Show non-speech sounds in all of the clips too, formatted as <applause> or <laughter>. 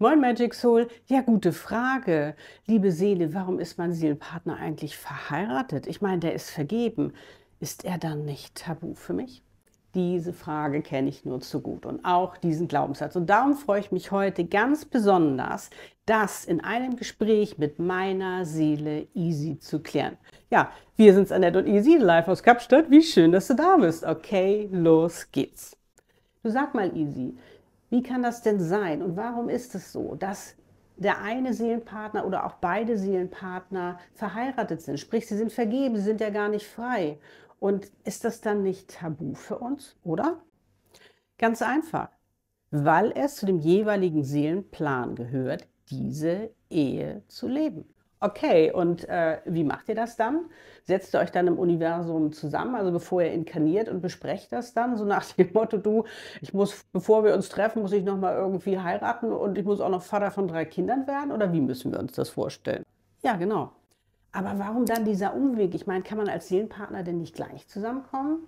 Moin Magic Soul. Ja, gute Frage. Liebe Seele, warum ist mein Seelenpartner eigentlich verheiratet? Ich meine, der ist vergeben. Ist er dann nicht tabu für mich? Diese Frage kenne ich nur zu gut und auch diesen Glaubenssatz. Und darum freue ich mich heute ganz besonders, das in einem Gespräch mit meiner Seele Easy zu klären. Ja, wir sind's Annette und Easy, live aus Kapstadt. Wie schön, dass du da bist. Okay, los geht's. Du sag mal, Easy, wie kann das denn sein und warum ist es so, dass der eine Seelenpartner oder auch beide Seelenpartner verheiratet sind? Sprich, sie sind vergeben, sie sind ja gar nicht frei. Und ist das dann nicht tabu für uns, oder? Ganz einfach, weil es zu dem jeweiligen Seelenplan gehört, diese Ehe zu leben. Okay, und äh, wie macht ihr das dann? Setzt ihr euch dann im Universum zusammen, also bevor ihr inkarniert und besprecht das dann, so nach dem Motto, du, ich muss, bevor wir uns treffen, muss ich nochmal irgendwie heiraten und ich muss auch noch Vater von drei Kindern werden? Oder wie müssen wir uns das vorstellen? Ja, genau. Aber warum dann dieser Umweg? Ich meine, kann man als Seelenpartner denn nicht gleich zusammenkommen?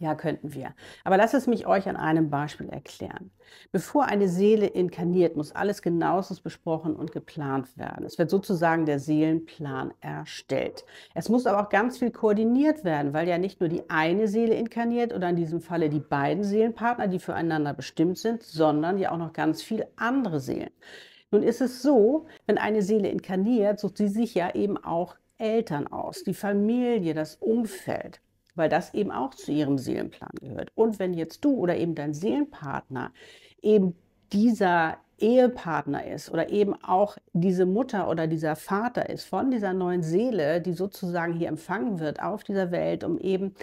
Ja, könnten wir. Aber lasst es mich euch an einem Beispiel erklären. Bevor eine Seele inkarniert, muss alles genauestens besprochen und geplant werden. Es wird sozusagen der Seelenplan erstellt. Es muss aber auch ganz viel koordiniert werden, weil ja nicht nur die eine Seele inkarniert oder in diesem Falle die beiden Seelenpartner, die füreinander bestimmt sind, sondern ja auch noch ganz viele andere Seelen. Nun ist es so, wenn eine Seele inkarniert, sucht sie sich ja eben auch Eltern aus, die Familie, das Umfeld weil das eben auch zu ihrem Seelenplan gehört. Und wenn jetzt du oder eben dein Seelenpartner eben dieser Ehepartner ist oder eben auch diese Mutter oder dieser Vater ist von dieser neuen Seele, die sozusagen hier empfangen wird auf dieser Welt, um eben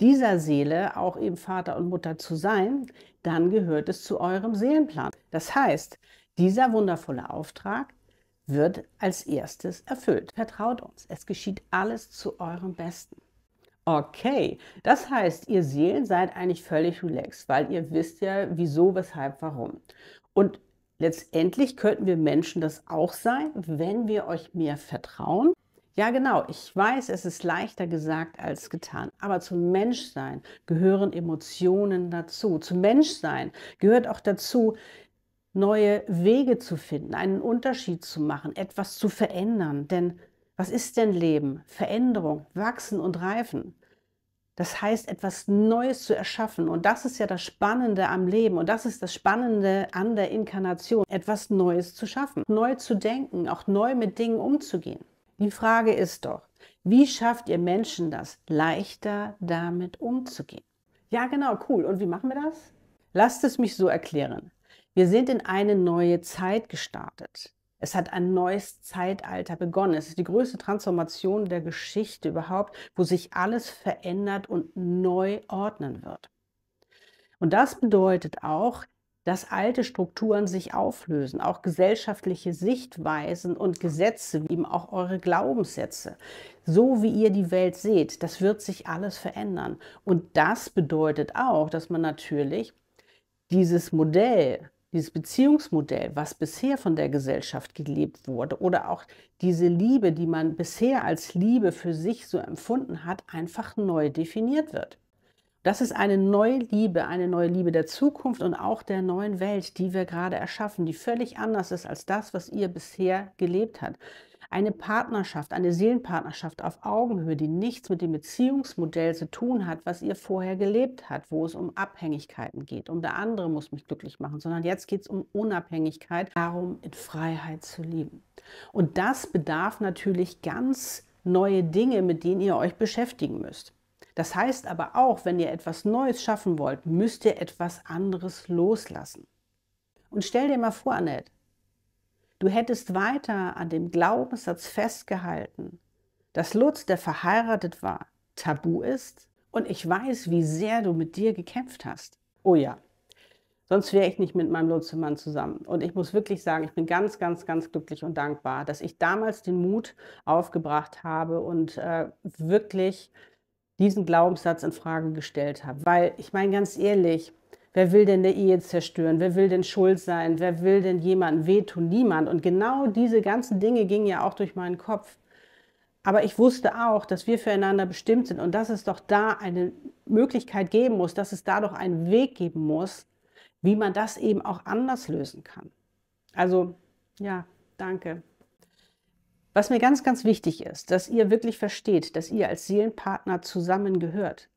dieser Seele auch eben Vater und Mutter zu sein, dann gehört es zu eurem Seelenplan. Das heißt, dieser wundervolle Auftrag wird als erstes erfüllt. Vertraut uns, es geschieht alles zu eurem Besten. Okay, das heißt, ihr Seelen seid eigentlich völlig relaxed, weil ihr wisst ja, wieso, weshalb, warum. Und letztendlich könnten wir Menschen das auch sein, wenn wir euch mehr vertrauen. Ja, genau, ich weiß, es ist leichter gesagt als getan, aber zum Menschsein gehören Emotionen dazu. Zum Menschsein gehört auch dazu, neue Wege zu finden, einen Unterschied zu machen, etwas zu verändern. Denn was ist denn Leben? Veränderung, wachsen und reifen. Das heißt, etwas Neues zu erschaffen. Und das ist ja das Spannende am Leben. Und das ist das Spannende an der Inkarnation, etwas Neues zu schaffen, neu zu denken, auch neu mit Dingen umzugehen. Die Frage ist doch, wie schafft ihr Menschen das, leichter damit umzugehen? Ja, genau, cool. Und wie machen wir das? Lasst es mich so erklären. Wir sind in eine neue Zeit gestartet. Es hat ein neues Zeitalter begonnen. Es ist die größte Transformation der Geschichte überhaupt, wo sich alles verändert und neu ordnen wird. Und das bedeutet auch, dass alte Strukturen sich auflösen, auch gesellschaftliche Sichtweisen und Gesetze, wie eben auch eure Glaubenssätze. So wie ihr die Welt seht, das wird sich alles verändern. Und das bedeutet auch, dass man natürlich dieses Modell dieses Beziehungsmodell, was bisher von der Gesellschaft gelebt wurde oder auch diese Liebe, die man bisher als Liebe für sich so empfunden hat, einfach neu definiert wird. Das ist eine neue Liebe, eine neue Liebe der Zukunft und auch der neuen Welt, die wir gerade erschaffen, die völlig anders ist als das, was ihr bisher gelebt habt. Eine Partnerschaft, eine Seelenpartnerschaft auf Augenhöhe, die nichts mit dem Beziehungsmodell zu tun hat, was ihr vorher gelebt habt, wo es um Abhängigkeiten geht, um der andere muss mich glücklich machen, sondern jetzt geht es um Unabhängigkeit, darum, in Freiheit zu leben. Und das bedarf natürlich ganz neue Dinge, mit denen ihr euch beschäftigen müsst. Das heißt aber auch, wenn ihr etwas Neues schaffen wollt, müsst ihr etwas anderes loslassen. Und stell dir mal vor, Annette, Du hättest weiter an dem Glaubenssatz festgehalten, dass Lutz, der verheiratet war, tabu ist. Und ich weiß, wie sehr du mit dir gekämpft hast. Oh ja, sonst wäre ich nicht mit meinem Lutzemann zusammen. Und ich muss wirklich sagen, ich bin ganz, ganz, ganz glücklich und dankbar, dass ich damals den Mut aufgebracht habe und äh, wirklich diesen Glaubenssatz in Frage gestellt habe. Weil ich meine ganz ehrlich, Wer will denn eine Ehe zerstören? Wer will denn schuld sein? Wer will denn jemandem wehtun? Niemand. Und genau diese ganzen Dinge gingen ja auch durch meinen Kopf. Aber ich wusste auch, dass wir füreinander bestimmt sind und dass es doch da eine Möglichkeit geben muss, dass es da doch einen Weg geben muss, wie man das eben auch anders lösen kann. Also, ja, danke. Was mir ganz, ganz wichtig ist, dass ihr wirklich versteht, dass ihr als Seelenpartner zusammengehört.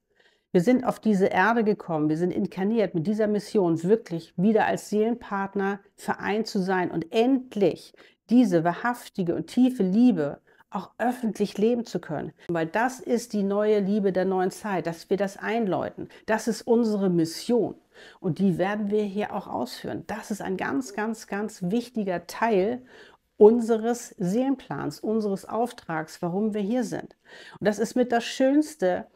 Wir sind auf diese Erde gekommen, wir sind inkarniert mit dieser Mission, wirklich wieder als Seelenpartner vereint zu sein und endlich diese wahrhaftige und tiefe Liebe auch öffentlich leben zu können. Weil das ist die neue Liebe der neuen Zeit, dass wir das einläuten. Das ist unsere Mission. Und die werden wir hier auch ausführen. Das ist ein ganz, ganz, ganz wichtiger Teil unseres Seelenplans, unseres Auftrags, warum wir hier sind. Und das ist mit das Schönste,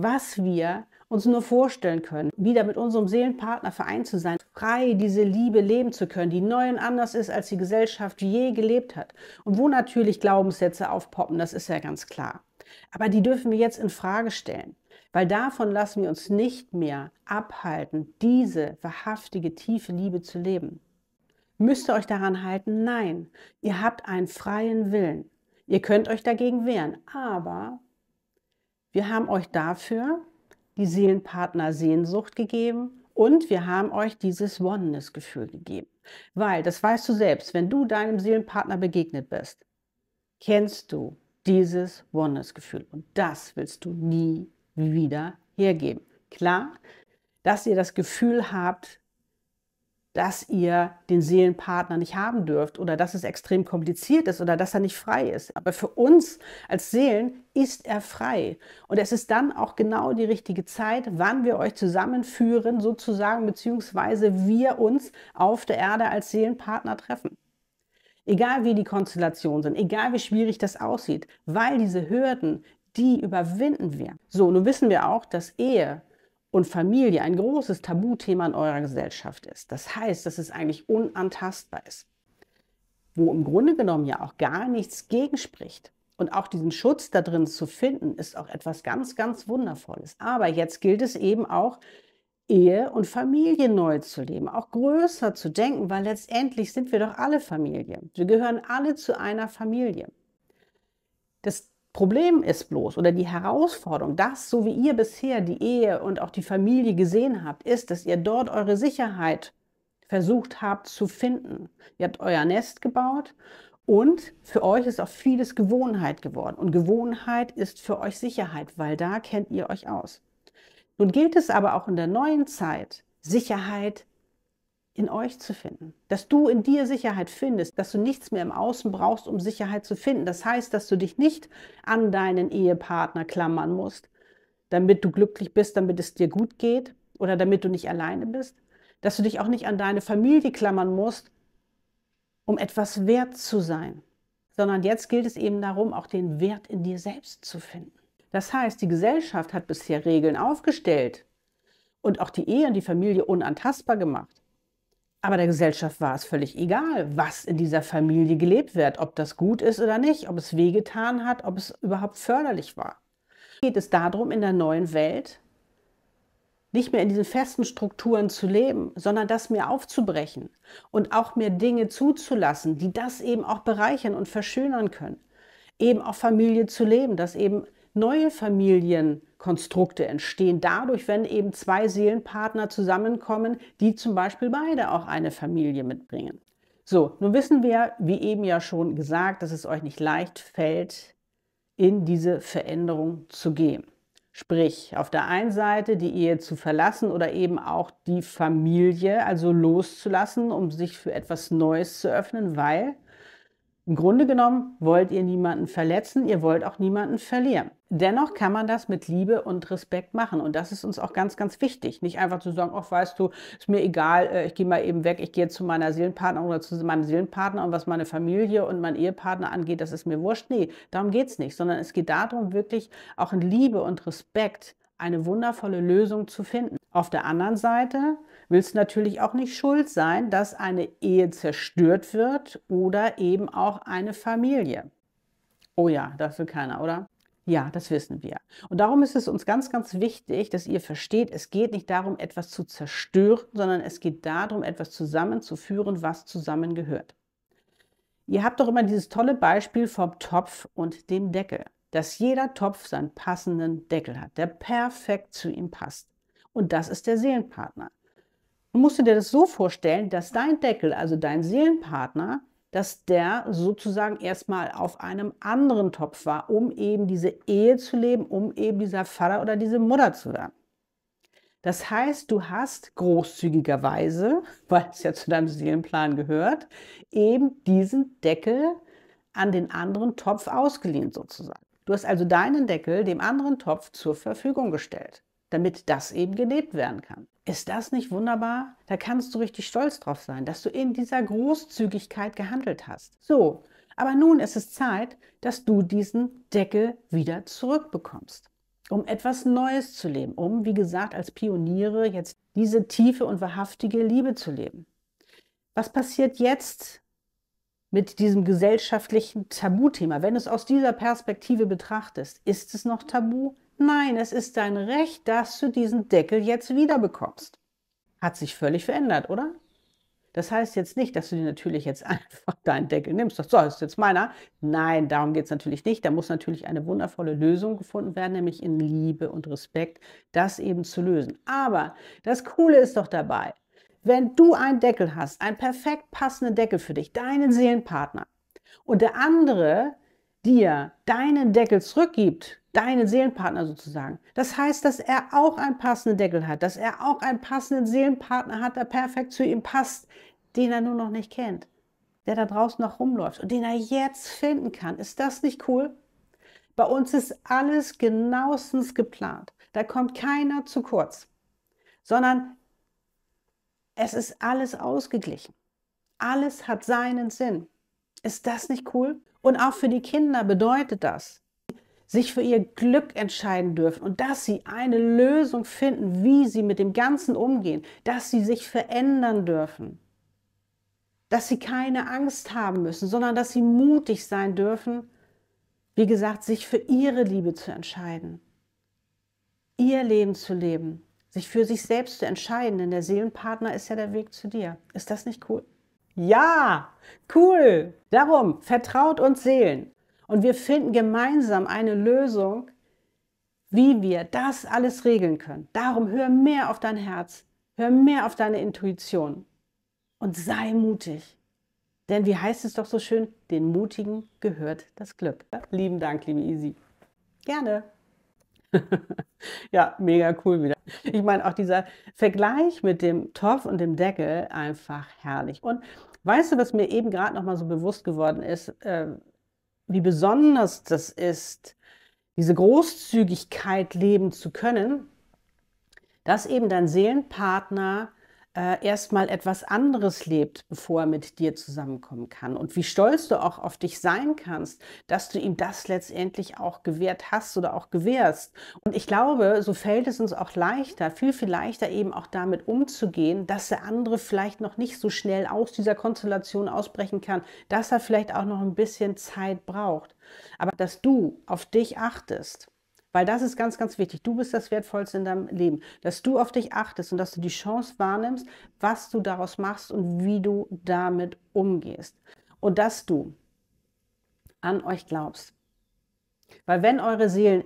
was wir uns nur vorstellen können, wieder mit unserem Seelenpartner vereint zu sein, frei diese Liebe leben zu können, die neu und anders ist, als die Gesellschaft je gelebt hat. Und wo natürlich Glaubenssätze aufpoppen, das ist ja ganz klar. Aber die dürfen wir jetzt in Frage stellen, weil davon lassen wir uns nicht mehr abhalten, diese wahrhaftige, tiefe Liebe zu leben. Müsst ihr euch daran halten? Nein, ihr habt einen freien Willen. Ihr könnt euch dagegen wehren, aber wir haben euch dafür die Seelenpartner Sehnsucht gegeben und wir haben euch dieses Oneness-Gefühl gegeben. Weil, das weißt du selbst, wenn du deinem Seelenpartner begegnet bist, kennst du dieses Oneness-Gefühl und das willst du nie wieder hergeben. Klar, dass ihr das Gefühl habt, dass ihr den Seelenpartner nicht haben dürft oder dass es extrem kompliziert ist oder dass er nicht frei ist. Aber für uns als Seelen ist er frei. Und es ist dann auch genau die richtige Zeit, wann wir euch zusammenführen, sozusagen, beziehungsweise wir uns auf der Erde als Seelenpartner treffen. Egal wie die Konstellationen sind, egal wie schwierig das aussieht, weil diese Hürden, die überwinden wir. So, nun wissen wir auch, dass Ehe und Familie ein großes Tabuthema in eurer Gesellschaft ist. Das heißt, dass es eigentlich unantastbar ist, wo im Grunde genommen ja auch gar nichts gegenspricht. Und auch diesen Schutz da drin zu finden, ist auch etwas ganz, ganz Wundervolles. Aber jetzt gilt es eben auch, Ehe und Familie neu zu leben, auch größer zu denken, weil letztendlich sind wir doch alle Familie. Wir gehören alle zu einer Familie. Das Problem ist bloß oder die Herausforderung, dass so wie ihr bisher die Ehe und auch die Familie gesehen habt, ist, dass ihr dort eure Sicherheit versucht habt zu finden. Ihr habt euer Nest gebaut und für euch ist auch vieles Gewohnheit geworden. Und Gewohnheit ist für euch Sicherheit, weil da kennt ihr euch aus. Nun gilt es aber auch in der neuen Zeit, Sicherheit in euch zu finden. Dass du in dir Sicherheit findest, dass du nichts mehr im Außen brauchst, um Sicherheit zu finden. Das heißt, dass du dich nicht an deinen Ehepartner klammern musst, damit du glücklich bist, damit es dir gut geht oder damit du nicht alleine bist. Dass du dich auch nicht an deine Familie klammern musst, um etwas wert zu sein. Sondern jetzt gilt es eben darum, auch den Wert in dir selbst zu finden. Das heißt, die Gesellschaft hat bisher Regeln aufgestellt und auch die Ehe und die Familie unantastbar gemacht. Aber der Gesellschaft war es völlig egal, was in dieser Familie gelebt wird, ob das gut ist oder nicht, ob es wehgetan hat, ob es überhaupt förderlich war. Geht es darum, in der neuen Welt nicht mehr in diesen festen Strukturen zu leben, sondern das mir aufzubrechen und auch mir Dinge zuzulassen, die das eben auch bereichern und verschönern können. Eben auch Familie zu leben, dass eben neue Familien Konstrukte entstehen dadurch, wenn eben zwei Seelenpartner zusammenkommen, die zum Beispiel beide auch eine Familie mitbringen. So, nun wissen wir, wie eben ja schon gesagt, dass es euch nicht leicht fällt, in diese Veränderung zu gehen. Sprich, auf der einen Seite die Ehe zu verlassen oder eben auch die Familie, also loszulassen, um sich für etwas Neues zu öffnen, weil im Grunde genommen wollt ihr niemanden verletzen, ihr wollt auch niemanden verlieren. Dennoch kann man das mit Liebe und Respekt machen. Und das ist uns auch ganz, ganz wichtig. Nicht einfach zu sagen, ach, weißt du, ist mir egal, äh, ich gehe mal eben weg, ich gehe zu meiner Seelenpartnerin oder zu meinem Seelenpartner und was meine Familie und mein Ehepartner angeht, das ist mir wurscht. Nee, darum geht es nicht, sondern es geht darum, wirklich auch in Liebe und Respekt eine wundervolle Lösung zu finden. Auf der anderen Seite willst du natürlich auch nicht schuld sein, dass eine Ehe zerstört wird oder eben auch eine Familie. Oh ja, das will keiner, oder? Ja, das wissen wir. Und darum ist es uns ganz, ganz wichtig, dass ihr versteht, es geht nicht darum, etwas zu zerstören, sondern es geht darum, etwas zusammenzuführen, was zusammengehört. Ihr habt doch immer dieses tolle Beispiel vom Topf und dem Deckel dass jeder Topf seinen passenden Deckel hat, der perfekt zu ihm passt. Und das ist der Seelenpartner. Du musst dir das so vorstellen, dass dein Deckel, also dein Seelenpartner, dass der sozusagen erstmal auf einem anderen Topf war, um eben diese Ehe zu leben, um eben dieser Vater oder diese Mutter zu werden. Das heißt, du hast großzügigerweise, <laughs> weil es ja zu deinem Seelenplan gehört, eben diesen Deckel an den anderen Topf ausgeliehen sozusagen. Du hast also deinen Deckel dem anderen Topf zur Verfügung gestellt, damit das eben gelebt werden kann. Ist das nicht wunderbar? Da kannst du richtig stolz drauf sein, dass du in dieser Großzügigkeit gehandelt hast. So, aber nun ist es Zeit, dass du diesen Deckel wieder zurückbekommst, um etwas Neues zu leben, um, wie gesagt, als Pioniere jetzt diese tiefe und wahrhaftige Liebe zu leben. Was passiert jetzt, mit diesem gesellschaftlichen Tabuthema. Wenn du es aus dieser Perspektive betrachtest, ist es noch tabu? Nein, es ist dein Recht, dass du diesen Deckel jetzt wiederbekommst. Hat sich völlig verändert, oder? Das heißt jetzt nicht, dass du dir natürlich jetzt <laughs> einfach deinen Deckel nimmst. Das so, ist jetzt meiner. Nein, darum geht es natürlich nicht. Da muss natürlich eine wundervolle Lösung gefunden werden, nämlich in Liebe und Respekt, das eben zu lösen. Aber das Coole ist doch dabei, wenn du einen Deckel hast, einen perfekt passenden Deckel für dich, deinen Seelenpartner, und der andere dir deinen Deckel zurückgibt, deinen Seelenpartner sozusagen, das heißt, dass er auch einen passenden Deckel hat, dass er auch einen passenden Seelenpartner hat, der perfekt zu ihm passt, den er nur noch nicht kennt, der da draußen noch rumläuft und den er jetzt finden kann. Ist das nicht cool? Bei uns ist alles genauestens geplant. Da kommt keiner zu kurz, sondern es ist alles ausgeglichen. Alles hat seinen Sinn. Ist das nicht cool? Und auch für die Kinder bedeutet das, sich für ihr Glück entscheiden dürfen und dass sie eine Lösung finden, wie sie mit dem Ganzen umgehen, dass sie sich verändern dürfen, dass sie keine Angst haben müssen, sondern dass sie mutig sein dürfen, wie gesagt, sich für ihre Liebe zu entscheiden, ihr Leben zu leben sich für sich selbst zu entscheiden, denn der Seelenpartner ist ja der Weg zu dir. Ist das nicht cool? Ja, cool. Darum, vertraut uns Seelen. Und wir finden gemeinsam eine Lösung, wie wir das alles regeln können. Darum hör mehr auf dein Herz, hör mehr auf deine Intuition und sei mutig. Denn wie heißt es doch so schön, den Mutigen gehört das Glück. Lieben Dank, liebe Isi. Gerne. <laughs> ja, mega cool wieder. Ich meine, auch dieser Vergleich mit dem Topf und dem Deckel einfach herrlich. Und weißt du, was mir eben gerade nochmal so bewusst geworden ist, äh, wie besonders das ist, diese Großzügigkeit leben zu können, dass eben dein Seelenpartner äh, erstmal etwas anderes lebt, bevor er mit dir zusammenkommen kann. Und wie stolz du auch auf dich sein kannst, dass du ihm das letztendlich auch gewährt hast oder auch gewährst. Und ich glaube, so fällt es uns auch leichter, viel, viel leichter eben auch damit umzugehen, dass der andere vielleicht noch nicht so schnell aus dieser Konstellation ausbrechen kann, dass er vielleicht auch noch ein bisschen Zeit braucht. Aber dass du auf dich achtest weil das ist ganz, ganz wichtig. Du bist das Wertvollste in deinem Leben. Dass du auf dich achtest und dass du die Chance wahrnimmst, was du daraus machst und wie du damit umgehst. Und dass du an euch glaubst. Weil wenn eure Seelen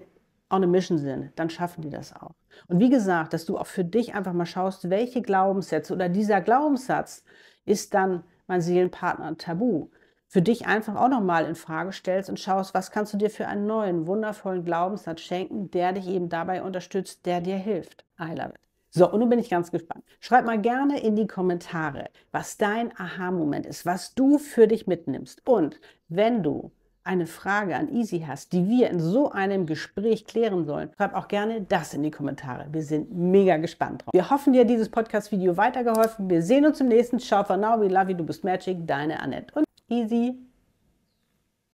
on a Mission sind, dann schaffen die das auch. Und wie gesagt, dass du auch für dich einfach mal schaust, welche Glaubenssätze oder dieser Glaubenssatz ist dann mein Seelenpartner tabu für dich einfach auch nochmal in Frage stellst und schaust, was kannst du dir für einen neuen, wundervollen Glaubenssatz schenken, der dich eben dabei unterstützt, der dir hilft. I love it. So, und nun bin ich ganz gespannt. Schreib mal gerne in die Kommentare, was dein Aha-Moment ist, was du für dich mitnimmst. Und wenn du eine Frage an Easy hast, die wir in so einem Gespräch klären sollen, schreib auch gerne das in die Kommentare. Wir sind mega gespannt drauf. Wir hoffen, dir hat dieses Podcast-Video weitergeholfen. Wir sehen uns im nächsten. Ciao for now. We love you. Du bist Magic. Deine Annette. Und easy